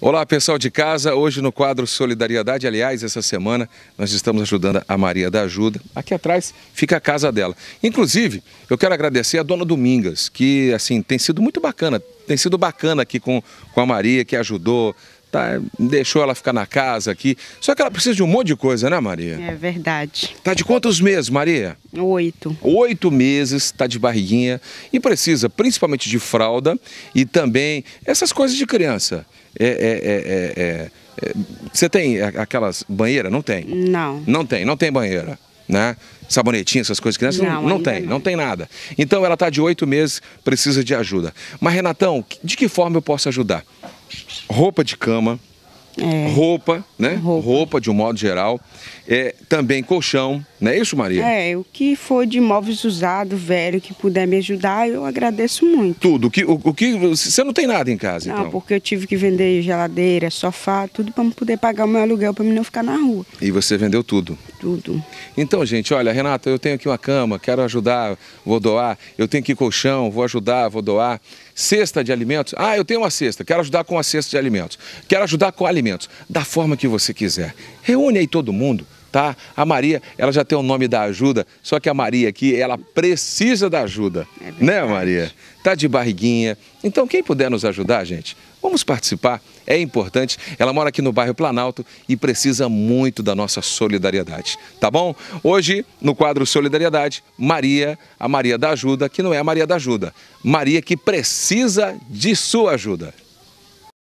Olá, pessoal de casa. Hoje no quadro Solidariedade, aliás, essa semana nós estamos ajudando a Maria da Ajuda. Aqui atrás fica a casa dela. Inclusive, eu quero agradecer a dona Domingas, que assim tem sido muito bacana, tem sido bacana aqui com, com a Maria, que ajudou Tá, deixou ela ficar na casa aqui. Só que ela precisa de um monte de coisa, né, Maria? É verdade. Tá de quantos meses, Maria? Oito. Oito meses, tá de barriguinha e precisa principalmente de fralda e também essas coisas de criança. É, é, é, você tem aquelas banheira? Não tem. Não. Não tem, não tem banheira, né? sabonetinho, essas coisas, criança não, não, não tem, não. não. tem nada. Então ela está de oito meses, precisa de ajuda. Mas Renatão, de que forma eu posso ajudar? roupa de cama, é. roupa, né? Roupa. roupa. de um modo geral, é, também colchão, não é isso, Maria? É, o que for de móveis usado, velho, que puder me ajudar, eu agradeço muito. Tudo, o que, o, o que você não tem nada em casa, não, então? Não, porque eu tive que vender geladeira, sofá, tudo para poder pagar o meu aluguel para mim não ficar na rua. E você vendeu tudo? tudo. Então, gente, olha, Renata, eu tenho aqui uma cama, quero ajudar, vou doar. Eu tenho aqui colchão, vou ajudar, vou doar. Cesta de alimentos. Ah, eu tenho uma cesta, quero ajudar com a cesta de alimentos. Quero ajudar com alimentos, da forma que você quiser. Reúne aí todo mundo tá? A Maria, ela já tem o nome da ajuda, só que a Maria aqui, ela precisa da ajuda, é né Maria? Tá de barriguinha. Então quem puder nos ajudar, gente, vamos participar, é importante. Ela mora aqui no bairro Planalto e precisa muito da nossa solidariedade, tá bom? Hoje, no quadro Solidariedade, Maria, a Maria da Ajuda, que não é a Maria da Ajuda, Maria que precisa de sua ajuda.